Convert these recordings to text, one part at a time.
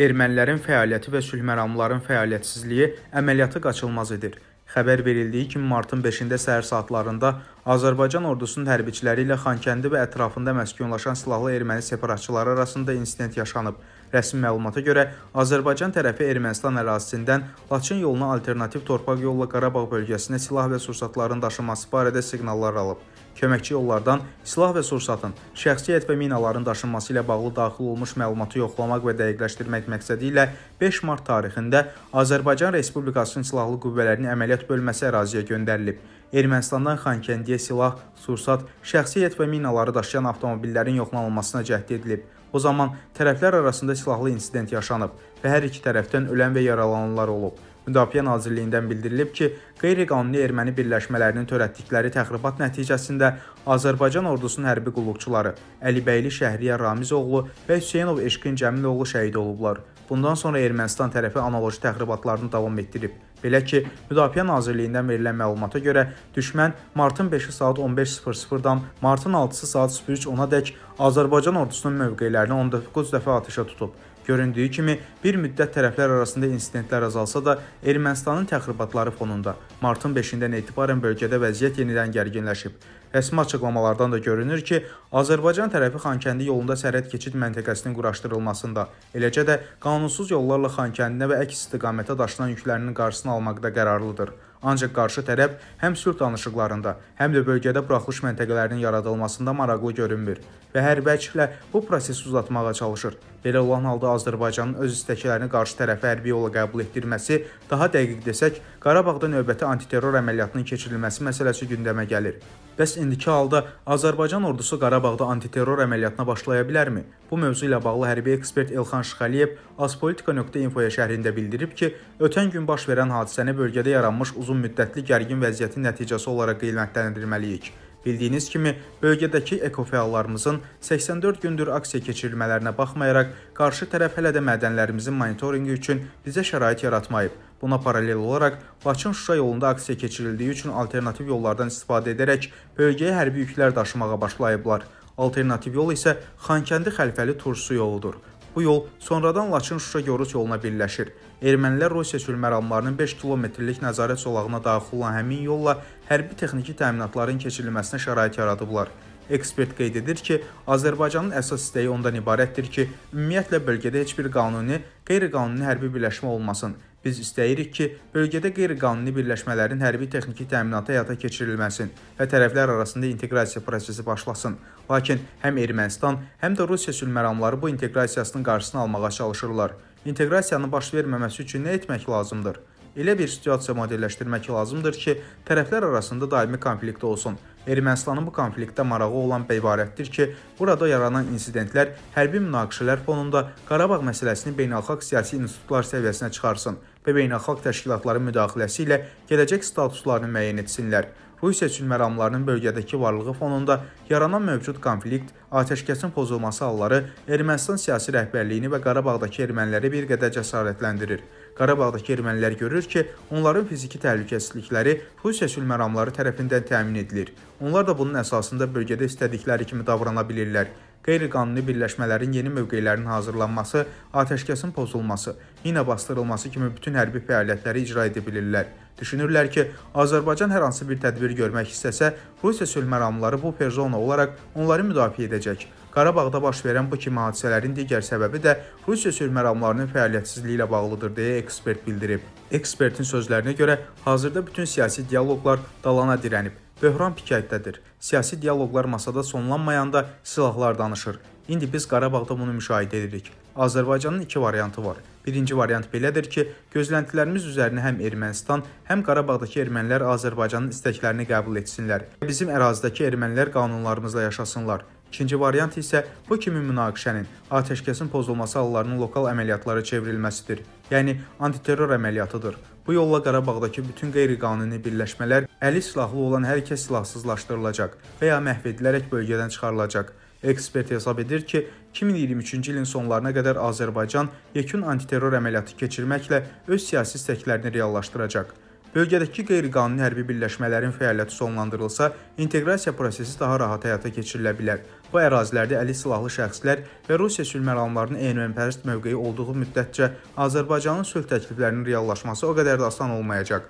ermənilərin fəaliyyəti və sülhməramların fəaliyyətsizliyi əməliyyatı qaçılmaz edir. Xəbər verildiyi kimi martın 5-də səhər saatlarında Azərbaycan ordusunun hərbiçiləri ilə Xankəndi və ətrafında məskunlaşan silahlı erməni separatçıları arasında insident yaşanıb. Rəsmi məlumata görə Azərbaycan tərəfi Ermənistan ərazisindən Laçın yoluna alternativ torpaq yolla Qarabağ bölgəsinə silah və sursatların daşınması barədə siqnallar alıb. Köməkçi yollardan silah və sursatın, şəxsiyyət və minaların daşınması ilə bağlı daxil olmuş məlumatı yoxlamaq və dəqiqləşdirmək məqsədi ilə 5 mart tarixində Azərbaycan Respublikasının Silahlı Qüvvələrinin əməliyyat bölməsi əraziyə göndərilib. Ermənistandan Xankəndiyə silah, sursat, şəxsiyyət və minaları daşıyan avtomobillərin yoxlanılmasına cəhd edilib. O zaman tərəflər arasında silahlı insident yaşanıb və hər iki tərəfdən ölən və yaralananlar olub. Müdafiə Nazirliyindən bildirilib ki, qeyri-qanuni erməni birləşmələrinin törətdikləri təxribat nəticəsində Azərbaycan ordusunun hərbi qulluqçuları Əlibəyli Şəhriyar Ramizoğlu və Hüseynov Eşqin Cəmiloğlu şəhid olublar. Bundan sonra Ermənistan tərəfi analoji təxribatlarını davam etdirib. Belə ki, Müdafiə Nazirliyindən verilən məlumata görə düşmən martın 5-i saat 15:00-dan martın 6-sı saat 03:10-adək Azərbaycan ordusunun mövqelərini 19 dəfə atəşə tutub. Göründüyü kimi bir müddət tərəflər arasında insidentlər azalsa da, Ermənistanın təxribatları fonunda martın 5-dən etibarən bölgədə vəziyyət yenidən gərginləşib. Rəsmi açıqlamalardan da görünür ki, Azərbaycan tərəfi Xankəndi yolunda sərhəd keçid məntəqəsinin quraşdırılmasında, eləcə də qanunsuz yollarla Xankəndinə və əks istiqamətə daşınan yüklərinin qarşısını almaqda qərarlıdır. Ancaq qarşı tərəf həm sülh danışıqlarında, həm də bölgədə buraxılış məntəqələrinin yaradılmasında maraqlı görünmür və hərbi əçiflə bu prosesi uzatmağa çalışır. Belə olan halda Azərbaycanın öz istəklərini qarşı tərəfə hərbi yolla qəbul etdirməsi, daha dəqiq desək, Qarabağda növbəti antiterror əməliyyatının keçirilməsi məsələsi gündəmə gəlir. Bəs indiki halda Azərbaycan ordusu Qarabağda antiterror əməliyyatına başlaya bilərmi? Bu mövzu ilə bağlı hərbi ekspert Elxan Şıxəliyev azpolitika.infoya şərhində bildirib ki, ötən gün baş verən hadisəni bölgədə yaranmış uzun müddətli gərgin vəziyyətin nəticəsi olaraq qiymətləndirməliyik. Bildiyiniz kimi, bölgədəki ekofəallarımızın 84 gündür aksiya keçirilmələrinə baxmayaraq, qarşı tərəf hələ də mədənlərimizin monitorinqi üçün bizə şərait yaratmayıb. Buna paralel olaraq Laçın-Şuşa yolunda aksiya keçirildiyi üçün alternativ yollardan istifadə edərək bölgəyə hərbi yüklər daşımağa başlayıblar. Alternativ yol isə Xankəndi xəlfəli turşusu yoludur. Bu yol sonradan Laçın-Şuşa Yoruc yoluna birləşir. Ermənilər Rusiya sülhməramlarının 5 kilometrlik nəzarət zolağına daxil olan həmin yolla hərbi texniki təminatların keçirilməsinə şərait yaradıblar. Ekspert qeyd edir ki, Azərbaycanın əsas istəyi ondan ibarətdir ki, ümumiyyətlə bölgədə heç bir qanuni, qeyri-qanuni hərbi birləşmə olmasın. Biz istəyirik ki, bölgədə qeyri-qanuni birləşmələrin hərbi texniki təminatı həyata keçirilməsin və tərəflər arasında inteqrasiya prosesi başlasın. Lakin həm Ermənistan, həm də Rusiya sülhməramları bu inteqrasiyasının qarşısını almağa çalışırlar. İnteqrasiyanın baş verməməsi üçün nə etmək lazımdır? Elə bir situasiya modelləşdirmək lazımdır ki, tərəflər arasında daimi konflikt olsun Ermənistanın bu konfliktdə marağı olan ibarətdir ki, burada yaranan insidentlər hərbi münaqişələr fonunda Qarabağ məsələsini beynəlxalq siyasi institutlar səviyyəsinə çıxarsın və beynəlxalq təşkilatların müdaxiləsi ilə gələcək statuslarını müəyyən etsinlər. Rusiya üçün məramlarının bölgədəki varlığı fonunda yaranan mövcud konflikt, atəşkəsin pozulması halları Ermənistan siyasi rəhbərliyini və Qarabağdakı erməniləri bir qədər cəsarətləndirir. Qarabağdakı ermənilər görür ki, onların fiziki təhlükəsizlikləri Rusiya sülhməramları tərəfindən təmin edilir. Onlar da bunun əsasında bölgədə istədikləri kimi davrana bilirlər. Qeyri-qanuni birləşmələrin yeni mövqelərinin hazırlanması, atəşkəsin pozulması, mina bastırılması kimi bütün hərbi fəaliyyətləri icra edə bilirlər. Düşünürlər ki, Azərbaycan hər hansı bir tədbir görmək istəsə, Rusiya sülhməramları bu perzona olaraq onları müdafiə edəcək. Qarabağda baş verən bu kimi hadisələrin digər səbəbi də Rusiya sülhməramlarının fəaliyyətsizliyi ilə bağlıdır deyə ekspert bildirib. Ekspertin sözlərinə görə hazırda bütün siyasi dialoqlar dalana dirənib. Böhran pikayətdədir. Siyasi dialoqlar masada sonlanmayanda silahlar danışır. İndi biz Qarabağda bunu müşahidə edirik. Azərbaycanın iki variantı var. Birinci variant belədir ki, gözləntilərimiz üzərinə həm Ermənistan, həm Qarabağdakı ermənilər Azərbaycanın istəklərini qəbul etsinlər. Bizim ərazidəki ermənilər qanunlarımızla yaşasınlar. İkinci variant isə bu kimi münaqişənin, atəşkəsin pozulması hallarının lokal əməliyyatlara çevrilməsidir. Yəni antiterror əməliyyatıdır. Bu yolla Qarabağdakı bütün qeyri-qanuni birləşmələr əli silahlı olan hər kəs silahsızlaşdırılacaq və ya məhv edilərək bölgədən çıxarılacaq. Ekspert hesab edir ki, 2023-cü ilin sonlarına qədər Azərbaycan yekun antiterror əməliyyatı keçirməklə öz siyasi istəklərini reallaşdıracaq. Bölgədəki qeyri-qanuni hərbi birləşmələrin fəaliyyəti sonlandırılsa, inteqrasiya prosesi daha rahat həyata keçirilə bilər. Bu ərazilərdə əli silahlı şəxslər və Rusiya sülhməramlarının ermənipərəst mövqeyi olduğu müddətcə Azərbaycanın sülh təkliflərinin reallaşması o qədər də asan olmayacaq.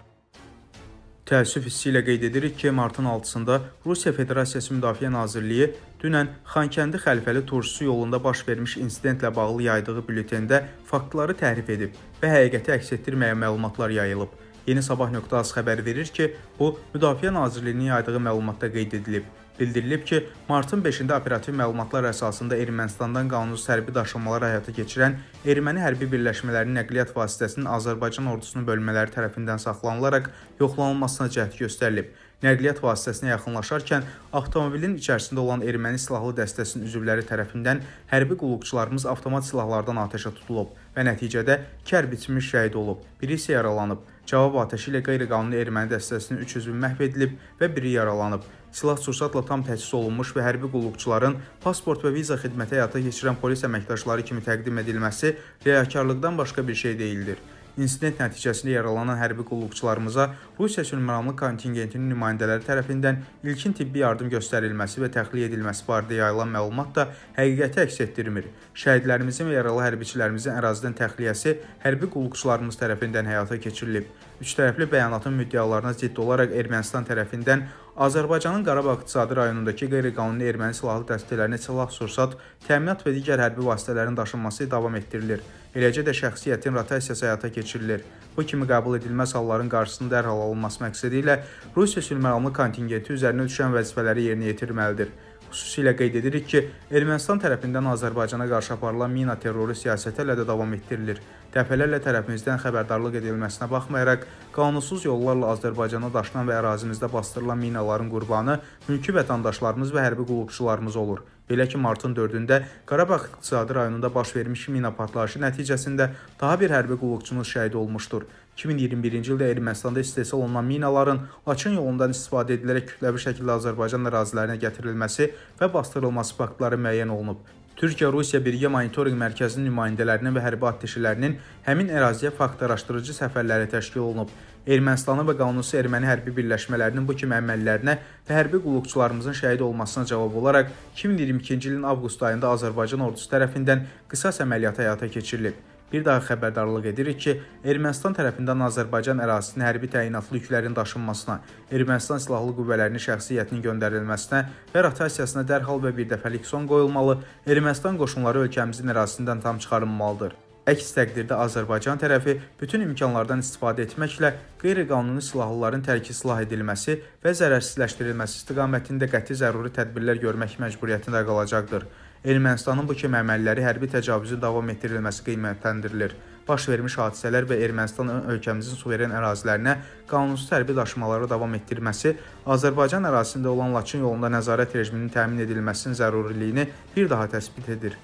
Təəssüf hissi ilə qeyd edirik ki, martın 6-sında Rusiya Federasiyası Müdafiə Nazirliyi dünən Xankəndi Xəlfəli turşusu yolunda baş vermiş insidentlə bağlı yaydığı bülletendə faktları təhrif edib və həqiqəti əks etdirməyən məlumatlar yayılıb. Yeni Sabah.az xəbər verir ki, bu, Müdafiə Nazirliyinin yaydığı məlumatda qeyd edilib. Bildirilib ki, martın 5-də operativ məlumatlar əsasında Ermənistandan qanunsuz hərbi daşınmalar həyata keçirən erməni hərbi birləşmələrinin nəqliyyat vasitəsinin Azərbaycan ordusunun bölmələri tərəfindən saxlanılaraq yoxlanılmasına cəhd göstərilib. Nəqliyyat vasitəsinə yaxınlaşarkən avtomobilin içərisində olan erməni silahlı dəstəsinin üzvləri tərəfindən hərbi qulluqçularımız avtomat silahlardan atəşə tutulub və nəticədə iki hərb içmiş şəhid olub, biri isə yaralanıb. Cavab atəşi ilə qeyri-qanuni erməni dəstəsinin 300 min məhv edilib və biri yaralanıb. Silah-sursatla tam təchiz olunmuş və hərbi qulluqçuların pasport və viza xidməti həyata keçirən polis əməkdaşları kimi təqdim edilməsi riyakarlıqdan başqa bir şey deyildir. İnsident nəticəsində yaralanan hərbi qulluqçularımıza Rusiya sülhməramlı kontingentinin nümayəndələri tərəfindən ilkin tibbi yardım göstərilməsi və təxliyə edilməsi barədə yayılan məlumat da həqiqəti əks etdirmir. Şəhidlərimizin və yaralı hərbiçilərimizin ərazidən təxliyəsi hərbi qulluqçularımız tərəfindən həyata keçirilib. Üç tərəfli bəyanatın müddəalarına zidd olaraq Ermənistan tərəfindən Azərbaycanın Qarabağ iqtisadi rayonundakı qeyri-qanuni erməni silahlı dəstələrinə silah, sursat, təminat və digər hərbi vasitələrin daşınması davam etdirilir. Eləcə də şəxsiyyətin rotasiyası həyata keçirilir. Bu kimi qəbul edilməz halların qarşısının dərhal alınması məqsədi ilə Rusiya sülhməramlı kontingenti üzərinə düşən vəzifələri yerinə yetirməlidir. Xüsusilə qeyd edirik ki, Ermənistan tərəfindən Azərbaycana qarşı aparılan mina terroru siyasəti hələ də davam etdirilir. Dəfələrlə tərəfimizdən xəbərdarlıq edilməsinə baxmayaraq, qanunsuz yollarla Azərbaycana daşınan və ərazimizdə basdırılan minaların qurbanı mülki vətəndaşlarımız və hərbi qulluqçularımız olur. Belə ki, martın 4-də Qarabağ iqtisadi rayonunda baş vermiş mina partlayışı nəticəsində daha bir hərbi qulluqçumuz şəhid olmuşdur. 2021-ci ildə Ermənistanda istehsal olunan minaların Laçın yolundan istifadə edilərək kütləvi şəkildə Azərbaycan ərazilərinə gətirilməsi və bastırılması faktları müəyyən olunub. Türkiyə-Rusiya birgə monitorinq mərkəzinin nümayəndələrinin və hərbi atəşilərinin həmin əraziyə fakt araşdırıcı səfərləri təşkil olunub. Ermənistanın və qanunsuz erməni hərbi birləşmələrinin bu kimi əməllərinə və hərbi qulluqçularımızın şəhid olmasına cavab olaraq 2022-ci ilin avqust ayında Azərbaycan ordusu tərəfindən qisas əməliyyatı həyata keçirilib. Bir daha xəbərdarlıq edirik ki, Ermənistan tərəfindən Azərbaycan ərazisinin hərbi təyinatlı yüklərin daşınmasına, Ermənistan silahlı qüvvələrinin şəxsiyyətinin göndərilməsinə və rotasiyasına dərhal və birdəfəlik son qoyulmalı, Ermənistan qoşunları ölkəmizin ərazisindən tam çıxarılmalıdır. Əks təqdirdə Azərbaycan tərəfi bütün imkanlardan istifadə etməklə qeyri-qanuni silahlıların tərki silah edilməsi və zərərsizləşdirilməsi istiqamətində qəti zəruri tədbirlər görmək məcburiyyətində qalacaqdır. Ermənistanın bu kimi əməlləri hərbi təcavüzün davam etdirilməsi qiymətləndirilir. Baş vermiş hadisələr və Ermənistan ölkəmizin suveren ərazilərinə qanunsuz hərbi daşımaları davam etdirməsi Azərbaycan ərazisində olan Laçın yolunda nəzarət rejiminin təmin edilməsinin zəruriliyini bir daha təsbit edir.